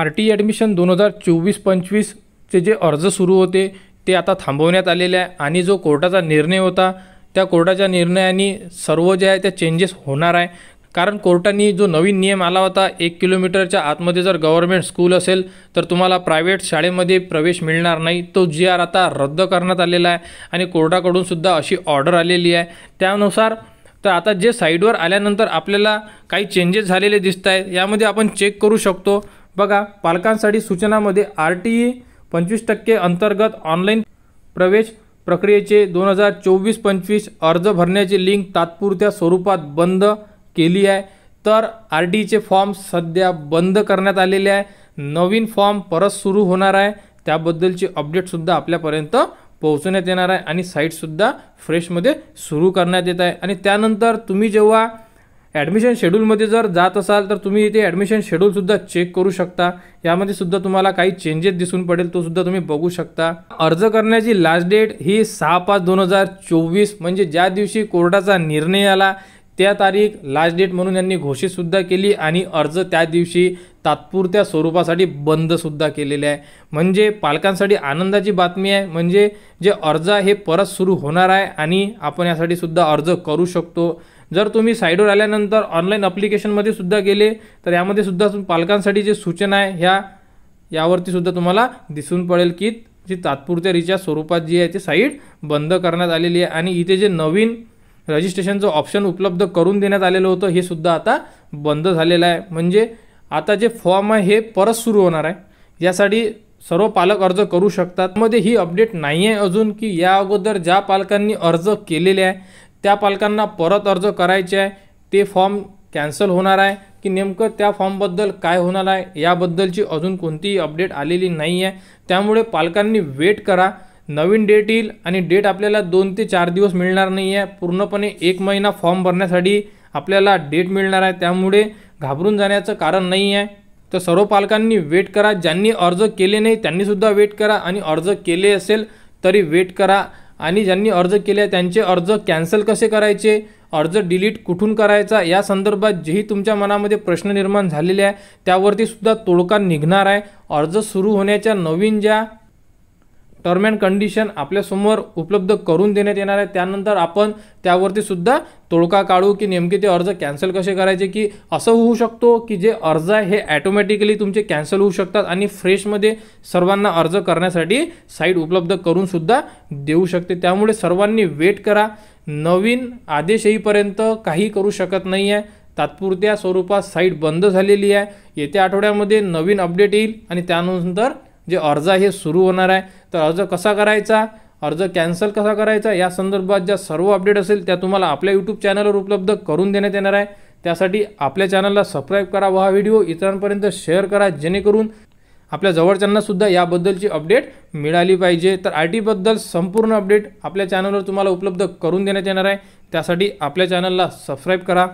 R T admission दोन हजार चोवीस पंचवीसचे जे अर्ज सुरू होते ते आता थांबवण्यात आलेले आहे आणि जो कोर्टाचा निर्णय होता त्या कोर्टाच्या निर्णयाने सर्व जे आहे त्या चेंजेस होणार आहे कारण कोर्टाने जो नवीन नियम आला होता एक किलोमीटरच्या आतमध्ये जर गव्हर्मेंट स्कूल असेल तर तुम्हाला प्रायव्हेट शाळेमध्ये प्रवेश मिळणार नाही तो जी आर आता रद्द करण्यात आलेला आहे आणि कोर्टाकडूनसुद्धा अशी ऑर्डर आलेली आहे त्यानुसार तर आता जे साईडवर आल्यानंतर आपल्याला काही चेंजेस झालेले दिसत आहेत यामध्ये आपण चेक करू शकतो बघा पालकांसाठी सूचनामध्ये आर टी ई पंचवीस टक्के अंतर्गत ऑनलाईन प्रवेश प्रक्रियेचे दोन हजार चोवीस पंचवीस अर्ज भरण्याची लिंक तात्पुरत्या स्वरूपात बंद केली आहे तर आर टीचे फॉर्म सध्या बंद करण्यात आलेले आहे नवीन फॉर्म परत सुरू होणार आहे त्याबद्दलची अपडेटसुद्धा आपल्यापर्यंत पोहोचण्यात येणार आहे आणि साईटसुद्धा फ्रेशमध्ये सुरू करण्यात येत आहे आणि त्यानंतर तुम्ही जेव्हा ॲडमिशन शेड्यूलमध्ये जर जात असाल तर तुम्ही इथे ॲडमिशन शेड्यूलसुद्धा चेक करू शकता यामध्ये सुद्धा तुम्हाला काही चेंजेस दिसून पडेल तो सुद्धा तुम्ही बघू शकता अर्ज करण्याची लास्ट डेट ही सहा पाच दोन हजार चोवीस म्हणजे ज्या दिवशी कोर्टाचा निर्णय आला त्या तारीख लास्ट डेट म्हणून यांनी घोषितसुद्धा केली आणि अर्ज त्या दिवशी तात्पुरत्या स्वरूपासाठी बंदसुद्धा केलेले आहे म्हणजे पालकांसाठी आनंदाची बातमी आहे म्हणजे जे अर्ज हे परत सुरू होणार आहे आणि आपण यासाठी सुद्धा अर्ज करू शकतो जर तुम्ही साईडवर आल्यानंतर ऑनलाईन अप्लिकेशनमध्ये सुद्धा गेले तर यामध्ये सुद्धा पालकांसाठी जे सूचना आहे ह्या यावरती सुद्धा तुम्हाला दिसून पडेल की जी तात्पुरत्या रिचार्ज स्वरूपात जी आहे ती साईट बंद करण्यात आलेली आहे आणि इथे जे नवीन रजिस्ट्रेशनचं ऑप्शन उपलब्ध करून देण्यात आलेलं होतं हे सुद्धा आता बंद झालेलं आहे म्हणजे आता जे फॉर्म आहे हे परत सुरू होणार आहे यासाठी सर्व पालक अर्ज करू शकतात मध्ये ही अपडेट नाही आहे अजून की या अगोदर ज्या पालकांनी अर्ज केलेले आहे त्या पालकांना परत अर्ज करायचे आहे ते फॉर्म कॅन्सल होणार आहे की नेमकं त्या फॉर्मबद्दल काय होणार आहे याबद्दलची अजून कोणतीही अपडेट आलेली नाही आहे त्यामुळे पालकांनी वेट करा नवीन डेट येईल आणि डेट आपल्याला दोन ते चार दिवस मिळणार नाही आहे पूर्णपणे एक महिना फॉर्म भरण्यासाठी आपल्याला डेट मिळणार आहे त्यामुळे घाबरून जाण्याचं कारण नाही आहे तर सर्व पालकांनी वेट करा ज्यांनी अर्ज केले नाही त्यांनीसुद्धा वेट करा आणि अर्ज केले असेल तरी वेट करा आणि ज्यांनी अर्ज केले त्यांचे अर्ज कॅन्सल कसे करायचे अर्ज डिलीट कुठून करायचा या संदर्भात जेही तुमच्या मनामध्ये प्रश्न निर्माण झालेले आहे त्यावरतीसुद्धा तोडका निघणार आहे अर्ज सुरू होण्याच्या नवीन ज्या टर्म अँड कंडिशन आपल्यासमोर उपलब्ध करून देण्यात येणार आहे त्यानंतर आपण त्यावरती सुद्धा तोडका काढू की नेमके ते अर्ज कॅन्सल कसे करायचे की असं होऊ शकतो की जे अर्ज आहे हे ॲटोमॅटिकली तुमचे कॅन्सल होऊ शकतात आणि फ्रेशमध्ये सर्वांना अर्ज करण्यासाठी साईट उपलब्ध करूनसुद्धा देऊ शकते त्यामुळे सर्वांनी वेट करा नवीन आदेश येईपर्यंत काही करू शकत नाही आहे तात्पुरत्या स्वरूपात साईट बंद झालेली आहे येत्या आठवड्यामध्ये नवीन अपडेट येईल आणि त्यानंतर जे अर्ज आहे सुरू होणार आहे तर अर्ज कसा करायचा अर्ज कॅन्सल कसा करायचा या संदर्भात ज्या सर्व अपडेट असेल त्या तुम्हाला आपल्या यूट्यूब चॅनलवर उपलब्ध करून देण्यात येणार आहे त्यासाठी आपल्या चॅनलला सबस्क्राईब करा व हा व्हिडिओ इतरांपर्यंत शेअर करा जेणेकरून आपल्या जवळच्यांनासुद्धा याबद्दलची अपडेट मिळाली पाहिजे तर आय टीबद्दल संपूर्ण अपडेट आपल्या चॅनलवर तुम्हाला उपलब्ध करून देण्यात येणार आहे त्यासाठी आपल्या चॅनलला सबस्क्राईब करा